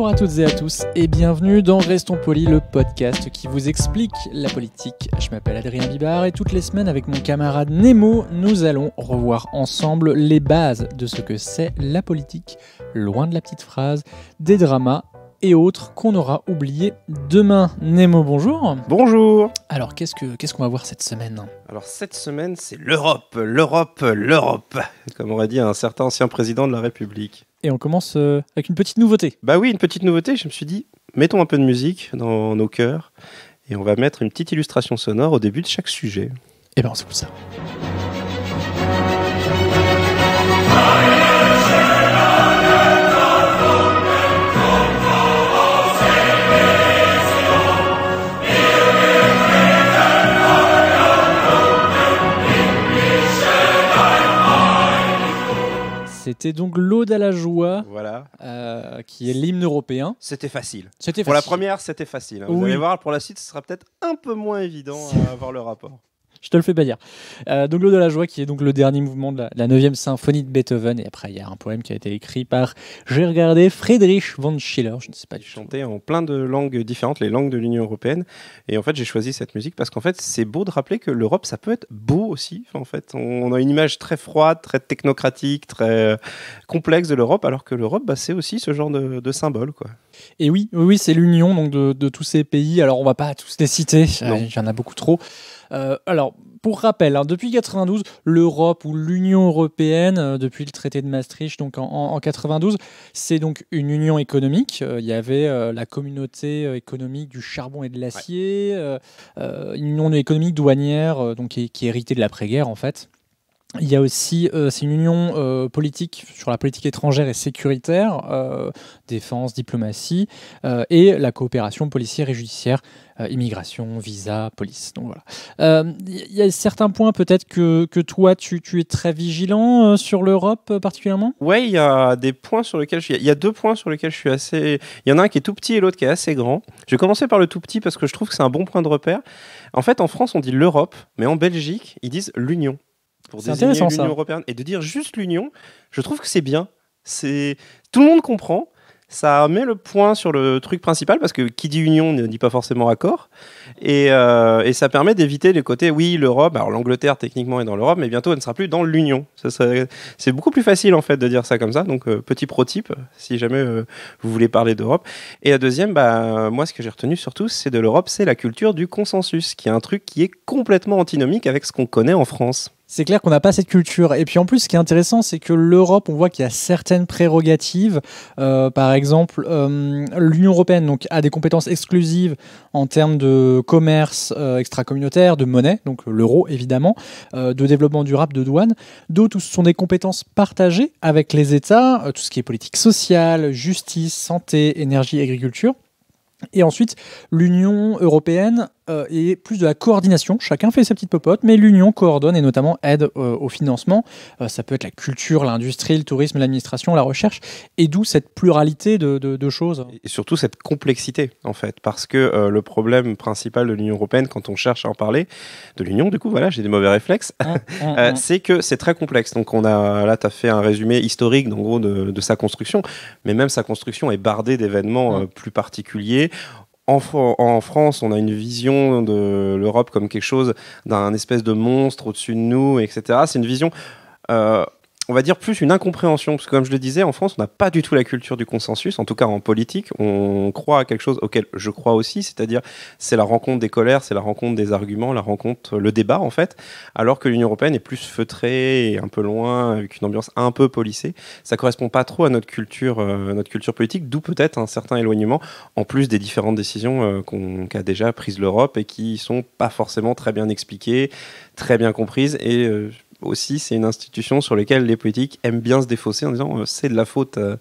Bonjour à toutes et à tous et bienvenue dans Restons Polis, le podcast qui vous explique la politique. Je m'appelle Adrien Bibard et toutes les semaines avec mon camarade Nemo, nous allons revoir ensemble les bases de ce que c'est la politique, loin de la petite phrase, des dramas et autres qu'on aura oublié demain. Nemo, bonjour. Bonjour. Alors, qu'est-ce qu'on va voir cette semaine Alors, cette semaine, c'est l'Europe, l'Europe, l'Europe, comme aurait dit un certain ancien président de la République. Et on commence euh, avec une petite nouveauté. Bah oui, une petite nouveauté. Je me suis dit, mettons un peu de musique dans nos cœurs et on va mettre une petite illustration sonore au début de chaque sujet. Et eh ben on pour ça. C'était donc L'Aude à la joie, voilà. Euh, qui est l'hymne européen. C'était facile. C'était Pour la première, c'était facile. Hein. Vous allez voir, pour la suite, ce sera peut-être un peu moins évident à avoir le rapport. Je te le fais pas dire. Euh, donc l'eau de la joie, qui est donc le dernier mouvement de la neuvième symphonie de Beethoven. Et après, il y a un poème qui a été écrit par, j'ai regardé, Friedrich von Schiller. Je ne sais pas du Chanté en plein de langues différentes, les langues de l'Union européenne. Et en fait, j'ai choisi cette musique parce qu'en fait, c'est beau de rappeler que l'Europe, ça peut être beau aussi. En fait, on a une image très froide, très technocratique, très euh, complexe de l'Europe, alors que l'Europe, bah, c'est aussi ce genre de, symbole, quoi. Et oui, oui, c'est l'union donc de, tous ces pays. Alors on va pas tous les citer, il y en a beaucoup trop. Euh, alors, pour rappel, hein, depuis 1992, l'Europe ou l'Union européenne, euh, depuis le traité de Maastricht, donc en, 1992, 92, c'est donc une union économique. Euh, il y avait la communauté économique du charbon et de l'acier, une union économique douanière, donc qui, qui héritait de l'après-guerre en fait. Il y a aussi, euh, c'est une union euh, politique sur la politique étrangère et sécuritaire, euh, défense, diplomatie, et la coopération policière et judiciaire, immigration, visa, police. Donc voilà. Il y a certains points peut-être que, que, toi, tu, tu, es très vigilant sur l'Europe particulièrement Oui, il y a des points sur lesquels je... Il y a deux points sur lesquels je suis assez... Il y en a un qui est tout petit et l'autre qui est assez grand. Je vais commencer par le tout petit parce que je trouve que c'est un bon point de repère. En fait, en France, on dit l'Europe, mais en Belgique, ils disent l'Union pour l'Union européenne et de dire juste l'Union, je trouve que c'est bien. C'est tout le monde comprend. Ça met le point sur le truc principal parce que qui dit union ne dit pas forcément accord. Et, euh, ça permet d'éviter les côtés, oui, l'Europe, alors l'Angleterre techniquement est dans l'Europe, mais bientôt elle ne sera plus dans l'Union. C'est beaucoup plus facile en fait de dire ça comme ça. Donc euh, petit prototype si jamais euh, vous voulez parler d'Europe. Et la deuxième, bah, moi ce que j'ai retenu surtout, c'est de l'Europe, c'est la culture du consensus, qui est un truc qui est complètement antinomique avec ce qu'on connaît en France. C'est clair qu'on n'a pas cette culture. Et puis en plus, ce qui est intéressant, c'est que l'Europe, on voit qu'il y a certaines prérogatives. Euh, par exemple, euh, l'Union européenne donc, a des compétences exclusives en termes de commerce euh, extra-communautaire, de monnaie, donc l'euro évidemment, de développement durable, de douane. D'autres ce sont des compétences partagées avec les États, tout ce qui est politique sociale, justice, santé, énergie, agriculture. Et ensuite, l'Union européenne euh, et plus de la coordination. Chacun fait sa petite popote, mais l'Union coordonne et notamment aide euh, au financement. Euh, ça peut être la culture, l'industrie, le tourisme, l'administration, la recherche, et d'où cette pluralité de, choses. Et surtout cette complexité, en fait, parce que le problème principal de l'Union européenne, quand on cherche à en parler, de l'Union, du coup, voilà, j'ai des mauvais réflexes, hein, hein, hein. c'est que c'est très complexe. Donc on a, là, tu as fait un résumé historique, en gros, de, de, sa construction, mais même sa construction est bardée d'événements plus particuliers en, France, on a une vision de l'Europe comme quelque chose d'un espèce de monstre au-dessus de nous, etc. C'est une vision. Euh, on va dire plus une incompréhension, parce que comme je le disais, en France, on n'a pas du tout la culture du consensus, en tout cas en politique. On croit à quelque chose auquel je crois aussi, c'est-à-dire c'est la rencontre des colères, c'est la rencontre des arguments, la rencontre, le débat en fait, alors que l'Union européenne est plus feutrée et un peu loin, avec une ambiance un peu polissée. Ça correspond pas trop à notre culture, euh, notre culture politique, d'où peut-être un certain éloignement, en plus des différentes décisions euh, qu'a déjà prises l'Europe et qui sont pas forcément très bien expliquées, très bien comprises et euh, aussi, c'est une institution sur laquelle les politiques aiment bien se défausser en disant euh, c'est de la faute euh,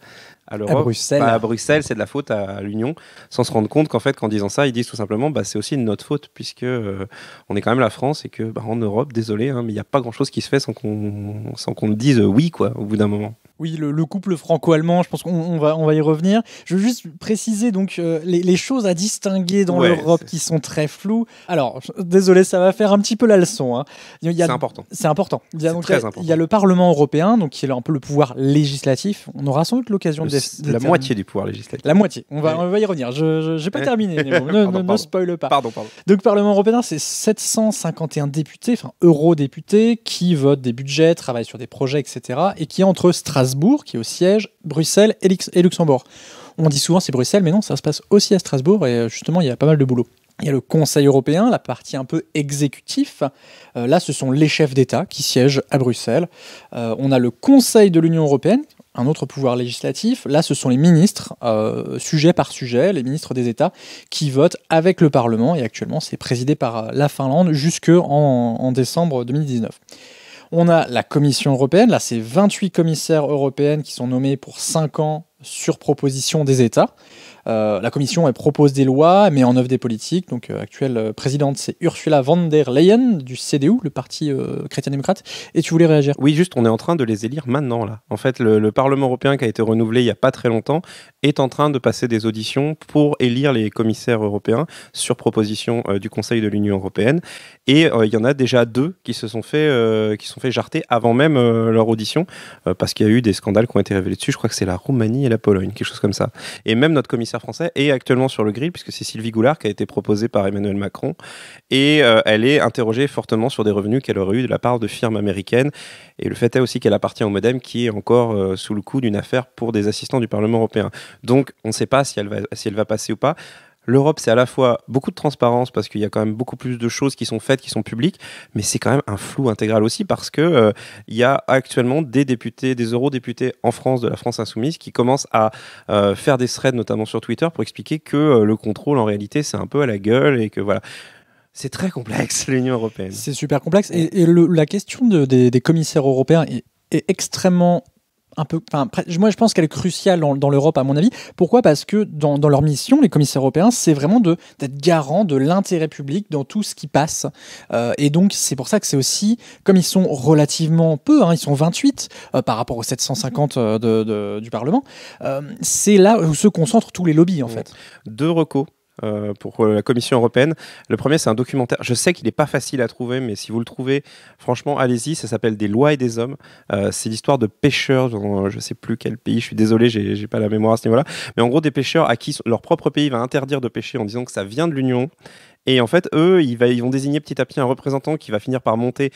à l'Europe, bah, à Bruxelles, c'est de la faute à, l'Union, sans se rendre compte qu'en fait, qu'en disant ça, ils disent tout simplement, bah, c'est aussi de notre faute puisque euh, on est quand même la France et que bah, en Europe, désolé, hein, mais il n'y a pas grand chose qui se fait sans qu'on sans dise oui quoi au bout d'un moment. Oui, le, couple franco-allemand, je pense qu'on va, on va y revenir. Je veux juste préciser donc euh, les, choses à distinguer dans l'Europe qui sont très floues. Alors, désolé, ça va faire un petit peu la leçon. Hein. C'est important. C'est important. Il y a, le Parlement européen, donc qui est un peu le pouvoir législatif. On aura sans doute l'occasion de... La moitié du pouvoir législatif. La moitié. On va, on va y revenir. Je n'ai pas terminé. ne, ne, spoil pas. Pardon, pardon. Donc, Parlement européen, c'est 751 députés, enfin eurodéputés, qui votent des budgets, travaillent sur des projets, etc. et qui, entre Strasbourg Strasbourg, qui est au siège, Bruxelles et Luxembourg. On dit souvent c'est Bruxelles, mais non, ça se passe aussi à Strasbourg et euh, justement il y a pas mal de boulot. Il y a le Conseil européen, la partie un peu exécutif. Euh, là, ce sont les chefs d'État qui siègent à Bruxelles. Euh, on a le Conseil de l'Union européenne, un autre pouvoir législatif. Là, ce sont les ministres, sujet par sujet, les ministres des États, qui votent avec le Parlement. Et actuellement, c'est présidé par la Finlande jusqu'en en décembre 2019. On a la Commission européenne, là c'est 28 commissaires européennes qui sont nommés pour 5 ans sur proposition des États. Euh, la Commission elle propose des lois, elle met en œuvre des politiques. Donc, euh, actuelle euh, présidente, c'est Ursula von der Leyen du CDU, le parti chrétien-démocrate. Et tu voulais réagir Oui, juste, on est en train de les élire maintenant là. En fait, le, Parlement européen qui a été renouvelé il n'y a pas très longtemps est en train de passer des auditions pour élire les commissaires européens sur proposition du Conseil de l'Union européenne. Et il y en a déjà deux qui se sont fait, qui sont fait jarter avant même leur audition parce qu'il y a eu des scandales qui ont été révélés dessus. Je crois que c'est la Roumanie et la Pologne, quelque chose comme ça. Et même notre commissaire français, est actuellement sur le grill, puisque c'est Sylvie Goulard qui a été proposée par Emmanuel Macron. Et euh, elle est interrogée fortement sur des revenus qu'elle aurait eu de la part de firmes américaines. Et le fait est aussi qu'elle appartient au Modem, qui est encore euh, sous le coup d'une affaire pour des assistants du Parlement européen. Donc, on ne sait pas si elle va, si elle va passer ou pas. L'Europe, c'est à la fois beaucoup de transparence parce qu'il y a quand même beaucoup plus de choses qui sont faites, qui sont publiques, mais c'est quand même un flou intégral aussi parce que euh, il y a actuellement des députés, des eurodéputés en France de la France insoumise qui commencent à euh, faire des threads, notamment sur Twitter, pour expliquer que euh, le contrôle en réalité c'est un peu à la gueule et que voilà. C'est très complexe l'Union européenne. C'est super complexe et, la question des, commissaires européens est est extrêmement un peu. Enfin, moi, je pense qu'elle est cruciale dans, l'Europe, à mon avis. Pourquoi Parce que dans, leur mission, les commissaires européens, c'est vraiment d'être garant de l'intérêt public dans tout ce qui passe. Euh, et donc, c'est pour ça que c'est aussi, comme ils sont relativement peu, hein, ils sont 28 euh, par rapport aux 750 euh, de, du Parlement, c'est là où se concentrent tous les lobbies, en mmh. fait. Deux recos euh, pour euh, la Commission européenne. Le premier, c'est un documentaire. Je sais qu'il n'est pas facile à trouver, mais si vous le trouvez, franchement, allez-y. Ça s'appelle Des lois et des hommes. Euh, c'est l'histoire de pêcheurs dans je ne sais plus quel pays. Je suis désolé, j'ai, n'ai pas la mémoire à ce niveau-là. Mais en gros, des pêcheurs à qui leur propre pays va interdire de pêcher en disant que ça vient de l'Union. Et en fait, eux, ils vont désigner petit à petit un représentant qui va finir par monter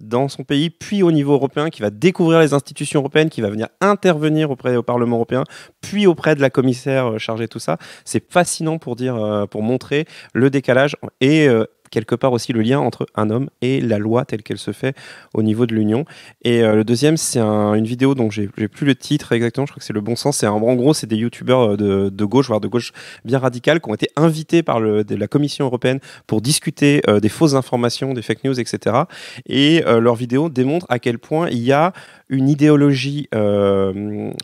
dans son pays, puis au niveau européen, qui va découvrir les institutions européennes, qui va venir intervenir auprès du Parlement européen, puis auprès de la commissaire euh, chargée de tout ça. C'est fascinant pour dire, euh, pour montrer le décalage et, euh, quelque part aussi le lien entre un homme et la loi telle qu'elle se fait au niveau de l'Union. Et euh, le deuxième, c'est une vidéo dont j'ai plus le titre exactement, je crois que c'est le bon sens. C'est en gros, c'est des youtubeurs euh, de, gauche, voire de gauche bien radicale, qui ont été invités par le, la Commission européenne pour discuter euh, des fausses informations, des fake news, etc. Et leur vidéo démontre à quel point il y a une idéologie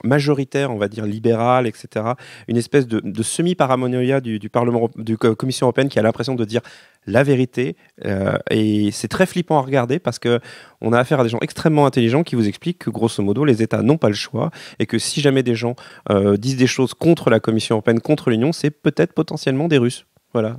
majoritaire, on va dire libérale, etc. Une espèce de, semi-paranoïa du, du, Parlement, du Commission européenne qui a l'impression de dire la vérité vérité. Euh, et c'est très flippant à regarder parce que on a affaire à des gens extrêmement intelligents qui vous expliquent que grosso modo les États n'ont pas le choix et que si jamais des gens euh, disent des choses contre la Commission européenne, contre l'Union, c'est peut-être potentiellement des Russes. Voilà.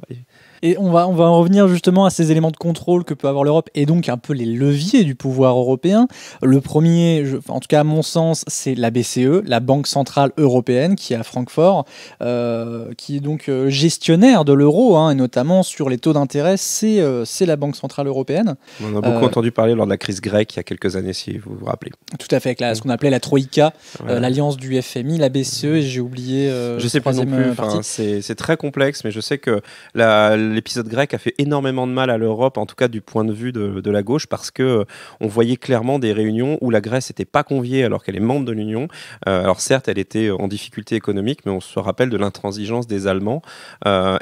Et on va, on va en revenir justement à ces éléments de contrôle que peut avoir l'Europe et donc un peu les leviers du pouvoir européen. Le premier, en tout cas à mon sens, c'est la BCE, la Banque Centrale Européenne, qui est à Francfort, euh, qui est donc euh, gestionnaire de l'euro, hein, et notamment sur les taux d'intérêt, c'est euh, c'est la Banque Centrale Européenne. On a beaucoup entendu parler lors de la crise grecque il y a quelques années, si vous vous rappelez. Tout à fait, avec ce mm. qu'on appelait la Troïka, l'alliance du FMI, la BCE, et j'ai oublié... je sais pas non plus, c'est très complexe, mais je sais que la l'épisode grec a fait énormément de mal à l'Europe, en tout cas du point de vue de, la gauche, parce que euh, on voyait clairement des réunions où la Grèce n'était pas conviée alors qu'elle est membre de l'Union. Euh, alors certes, elle était euh, en difficulté économique, mais on se rappelle de l'intransigeance des Allemands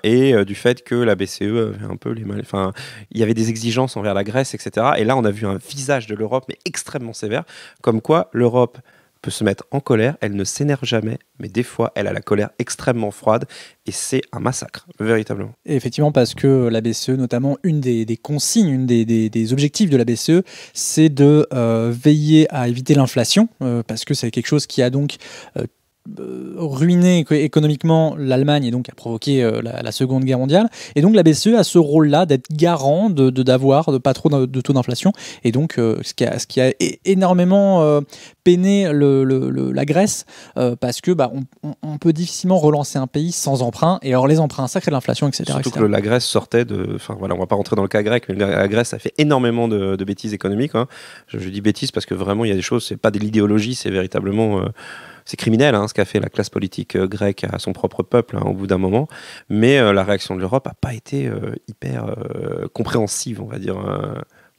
et du fait que la BCE avait un peu les mal... Enfin, il y avait des exigences envers la Grèce, etc. Et là, on a vu un visage de l'Europe, mais extrêmement sévère, comme quoi l'Europe peut se mettre en colère, elle ne s'énerve jamais, mais des fois, elle a la colère extrêmement froide et c'est un massacre, véritablement. effectivement, parce que la BCE, notamment, une des, consignes, une des, objectifs de la BCE, c'est de euh, veiller à éviter l'inflation, euh, parce que c'est quelque chose qui a donc euh, euh, ruiner économiquement l'Allemagne et donc a provoqué euh, la, Seconde Guerre mondiale. Et donc la BCE a ce rôle-là d'être garant de d'avoir de, pas trop de, taux d'inflation. Et donc euh, ce, qui a, ce qui a énormément peiné le, la Grèce parce que bah, on, peut difficilement relancer un pays sans emprunt. Et alors les emprunts, ça crée de l'inflation, etc. Surtout que la Grèce sortait de... Enfin voilà, on va pas rentrer dans le cas grec, mais la Grèce a fait énormément de, bêtises économiques. Hein. Je, je, dis bêtises parce que vraiment il y a des choses, c'est pas de l'idéologie, c'est véritablement c'est criminel hein, ce qu'a fait la classe politique euh, grecque à son propre peuple hein, au bout d'un moment, mais euh, la réaction de l'Europe n'a pas été euh, hyper compréhensive, on va dire,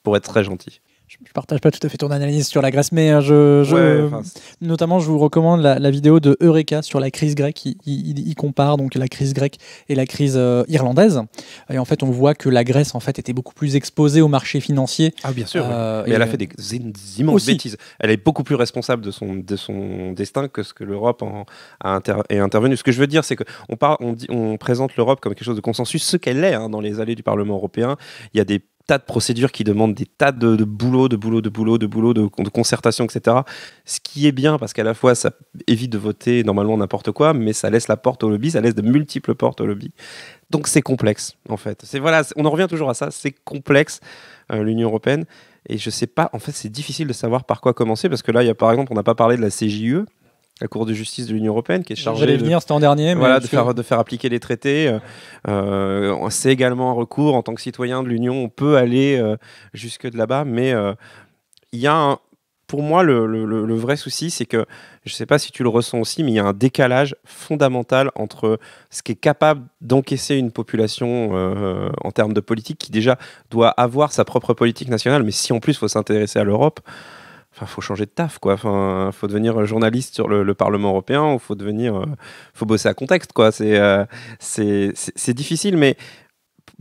pour être très gentil je ne partage pas tout à fait ton analyse sur la Grèce, mais euh, je, notamment, je vous recommande la, vidéo de Eureka sur la crise grecque. Il, compare donc la crise grecque et la crise euh, irlandaise. Et en fait, on voit que la Grèce en fait était beaucoup plus exposée aux marchés financiers. Ah bien sûr. Et euh, elle a fait des, immenses bêtises. Elle est beaucoup plus responsable de son, de son destin que ce que l'Europe a est intervenu. Ce que je veux dire, c'est qu'on on, on présente l'Europe comme quelque chose de consensus, ce qu'elle est hein, dans les allées du Parlement européen. Il y a des tas de procédures qui demandent des tas de, de boulot, de boulot, de boulot, de boulot, de, de, concertation, etc. Ce qui est bien parce qu'à la fois ça évite de voter normalement n'importe quoi, mais ça laisse la porte au lobby, ça laisse de multiples portes au lobby. Donc c'est complexe en fait. C'est voilà, on en revient toujours à ça. C'est complexe euh, l'Union européenne et je sais pas. En fait, c'est difficile de savoir par quoi commencer parce que là, il y a par exemple, on n'a pas parlé de la CJUE la Cour de justice de l'Union européenne qui est chargée. de venir, dernier. de faire, appliquer les traités. Euh, euh, c'est également un recours en tant que citoyen de l'Union. On peut aller euh, jusque là-bas, mais il y a pour moi, le, vrai souci, c'est que, je ne sais pas si tu le ressens aussi, mais il y a un décalage fondamental entre ce qui est capable d'encaisser une population en termes de politique, qui déjà doit avoir sa propre politique nationale, mais si en plus faut s'intéresser à l'Europe, faut changer de taf, quoi. Enfin, faut devenir euh, journaliste sur le, Parlement européen ou faut devenir, euh, faut bosser à contexte, quoi. Euh, c'est, c'est, difficile, mais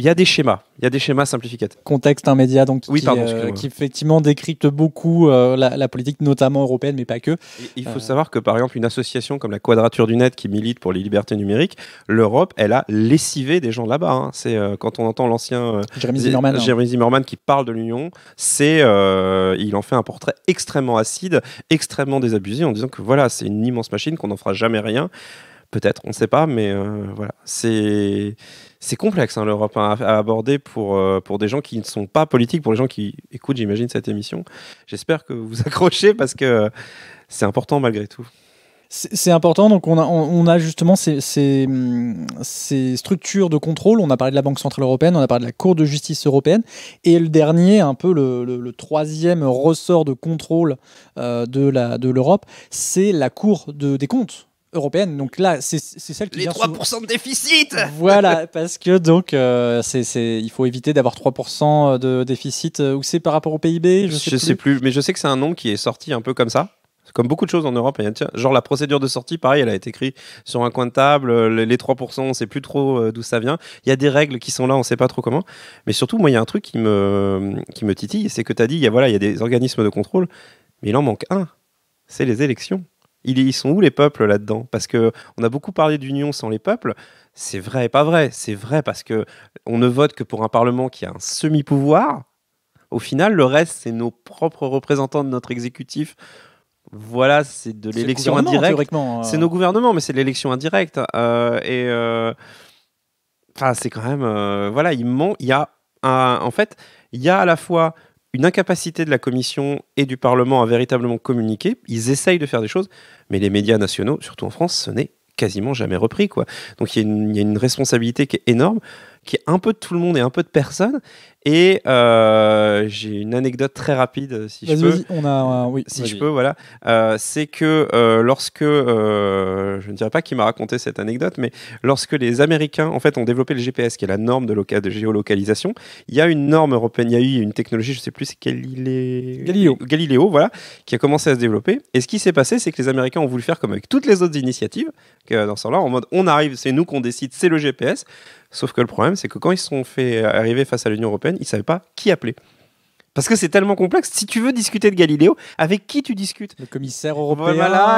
il y a des schémas, il y a des schémas simplificateurs. Contexte, un média donc oui, qui, euh, effectivement décrypte beaucoup euh, la, politique, notamment européenne, mais pas que. il faut euh. savoir que par exemple une association comme la Quadrature du Net qui milite pour les libertés numériques, l'Europe, elle a lessivé des gens là-bas. Hein. C'est quand on entend l'ancien Jérémy Zimmerman, hein. Jérémy Zimmerman qui parle de l'Union, c'est il en fait un portrait extrêmement acide, extrêmement désabusé, en disant que voilà c'est une immense machine qu'on n'en fera jamais rien peut-être, on ne sait pas, mais voilà. C'est c'est complexe hein, l'Europe hein, à, aborder pour, euh, pour des gens qui ne sont pas politiques, pour les gens qui écoutent, j'imagine, cette émission. J'espère que vous vous accrochez parce que euh, c'est important malgré tout. C'est important, donc on a, on a justement ces, structures de contrôle, on a parlé de la Banque Centrale Européenne, on a parlé de la Cour de justice européenne, et le dernier, un peu le, troisième ressort de contrôle euh, de l'Europe, c'est la Cour des comptes européenne. Donc là, c'est celle qui. Les 3% de déficit Voilà, parce que donc, euh, c'est il faut éviter d'avoir 3% de déficit. Euh, où c'est par rapport au PIB Je sais, plus. mais je sais que c'est un nom qui est sorti un peu comme ça. Comme beaucoup de choses en Europe, tiens, genre la procédure de sortie, pareil, elle a été écrite sur un coin de table, euh, les 3%, on ne sait plus trop d'où ça vient. Il y a des règles qui sont là, on ne sait pas trop comment. Mais surtout, moi, il y a un truc qui me, qui me titille, c'est que tu as dit, il voilà, il y a des organismes de contrôle, mais il en manque un, c'est les élections. Ils sont où les peuples là-dedans Parce que on a beaucoup parlé d'union sans les peuples. C'est vrai et pas vrai. C'est vrai parce que on ne vote que pour un parlement qui a un semi-pouvoir. Au final, le reste, c'est nos propres représentants de notre exécutif. Voilà, c'est de l'élection indirecte. Euh. C'est nos gouvernements, mais c'est de l'élection indirecte. Euh, et euh, enfin, c'est quand même voilà, il ment. Il y a en fait, il y a à la fois une incapacité de la Commission et du Parlement à véritablement communiquer. Ils essayent de faire des choses, mais les médias nationaux, surtout en France, ce n'est quasiment jamais repris. Quoi. Donc il y, y, a une responsabilité qui est énorme, qui est un peu de tout le monde et un peu de personne. Et euh, j'ai une anecdote très rapide, euh, si je peux. On a, euh, oui, si je peux, voilà. c'est que lorsque, je ne dirais pas qui m'a raconté cette anecdote, mais lorsque les Américains, en fait, ont développé le GPS, qui est la norme de, de géolocalisation, il y a une norme européenne, il y a eu une technologie, je ne sais plus, c'est Galiléo. Galiléo, voilà, qui a commencé à se développer. Et ce qui s'est passé, c'est que les Américains ont voulu faire comme avec toutes les autres initiatives, dans ce là en mode on arrive, c'est nous qu'on décide, c'est le GPS. Sauf que le problème, c'est que quand ils sont fait arriver face à l'Union européenne, il savait pas qui appeler. Parce que c'est tellement complexe. Si tu veux discuter de Galiléo, avec qui tu discutes Le commissaire européen.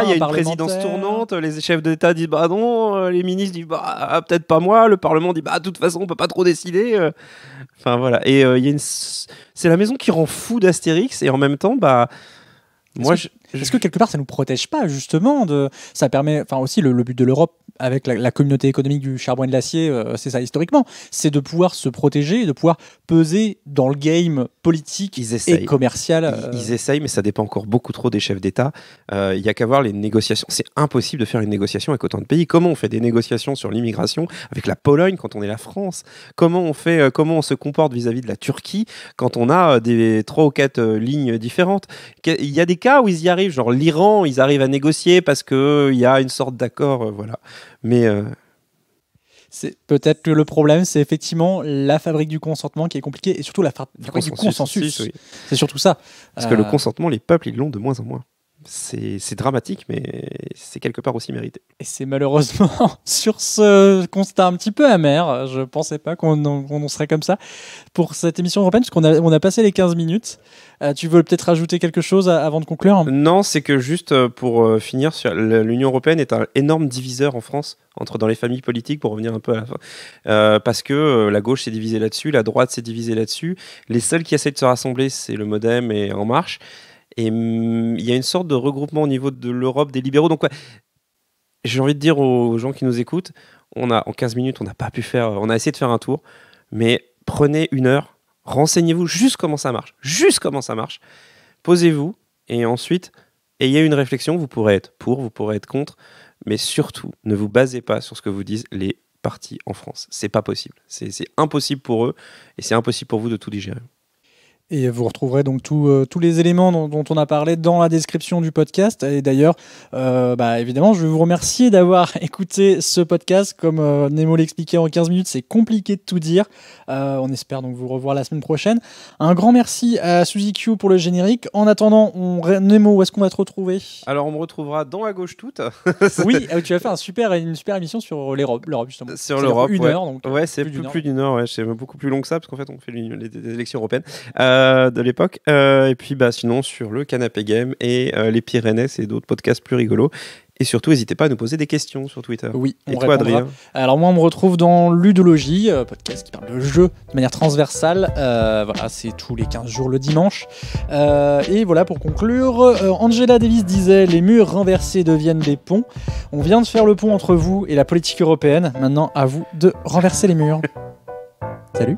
il y a une présidence tournante. Les chefs d'État disent bah non, euh, les ministres disent bah ah, peut-être pas moi. Le Parlement dit bah de toute façon on peut pas trop décider. Euh. Enfin voilà. Et euh, il une, c'est la maison qui rend fou d'Astérix et en même temps bah moi je... Est-ce que quelque part ça nous protège pas justement de ça permet enfin aussi le, but de l'Europe avec la, communauté économique du charbon et de l'acier euh, c'est ça historiquement c'est de pouvoir se protéger de pouvoir peser dans le game politique et commercial. Euh. Ils, essayent mais ça dépend encore beaucoup trop des chefs d'État. Euh, il n'y y a qu'à voir les négociations. C'est impossible de faire une négociation avec autant de pays. Comment on fait des négociations sur l'immigration avec la Pologne quand on est la France Comment on fait comment on se comporte vis-à-vis -vis de la Turquie quand on a des trois ou quatre lignes différentes Il y a des cas où ils y arrivent Genre l'Iran, ils arrivent à négocier parce qu'il euh, y a une sorte d'accord, euh, voilà. Mais euh, c'est peut-être que le problème, c'est effectivement la fabrique du consentement qui est compliquée et surtout la fabrique du consensus. C'est surtout ça. Parce que le consentement, les peuples, ils l'ont de moins en moins c'est dramatique, mais c'est quelque part aussi mérité. Et c'est malheureusement sur ce constat un petit peu amer, je ne pensais pas qu'on en serait comme ça pour cette émission européenne, puisqu'on a, on a passé les 15 minutes. Euh, tu veux peut-être ajouter quelque chose euh, avant de conclure Non, c'est que juste euh, pour finir, l'Union européenne est un énorme diviseur en France, entre dans les familles politiques, pour revenir un peu à la fin, parce que la gauche s'est divisée là-dessus, la droite s'est divisée là-dessus. Les seuls qui essaient de se rassembler, c'est le Modem et En Marche. Et il y a une sorte de regroupement au niveau de l'Europe des libéraux. Donc, j'ai envie de dire aux gens qui nous écoutent, on a, en 15 minutes, on n'a pas pu faire, on a essayé de faire un tour, mais prenez une heure, renseignez-vous juste comment ça marche, juste comment ça marche, posez-vous, et ensuite, ayez une réflexion, vous pourrez être pour, vous pourrez être contre, mais surtout, ne vous basez pas sur ce que vous disent les partis en France. C'est pas possible. C'est impossible pour eux, et c'est impossible pour vous de tout digérer. Et vous retrouverez donc euh, tous les éléments dont, on a parlé dans la description du podcast. Et d'ailleurs, euh, bah, évidemment, je vais vous remercier d'avoir écouté ce podcast. Comme euh, Nemo l'expliquait en 15 minutes, c'est compliqué de tout dire. on espère donc vous revoir la semaine prochaine. Un grand merci à Suzy Q pour le générique. En attendant, on... Nemo, où est-ce qu'on va te retrouver Alors, on me retrouvera dans la Gauche Toute. oui, ah, tu vas faire un super, une super émission sur l'Europe, justement. Sur l'Europe, donc, ouais, c'est plus d'une heure. ouais. C'est beaucoup plus long que ça, parce qu'en fait, on fait les, élections européennes. Euh, de l'époque. Euh, et puis bah, sinon, sur le Canapé Game et euh, les Pyrénées et d'autres podcasts plus rigolos. Et surtout, n'hésitez pas à nous poser des questions sur Twitter. Oui, on et toi, Adrien Alors, moi, on me retrouve dans Ludologie, podcast qui parle de jeu de manière transversale. c'est tous les 15 jours le dimanche. et voilà, pour conclure, Angela Davis disait Les murs renversés deviennent des ponts. On vient de faire le pont entre vous et la politique européenne. Maintenant, à vous de renverser les murs. Salut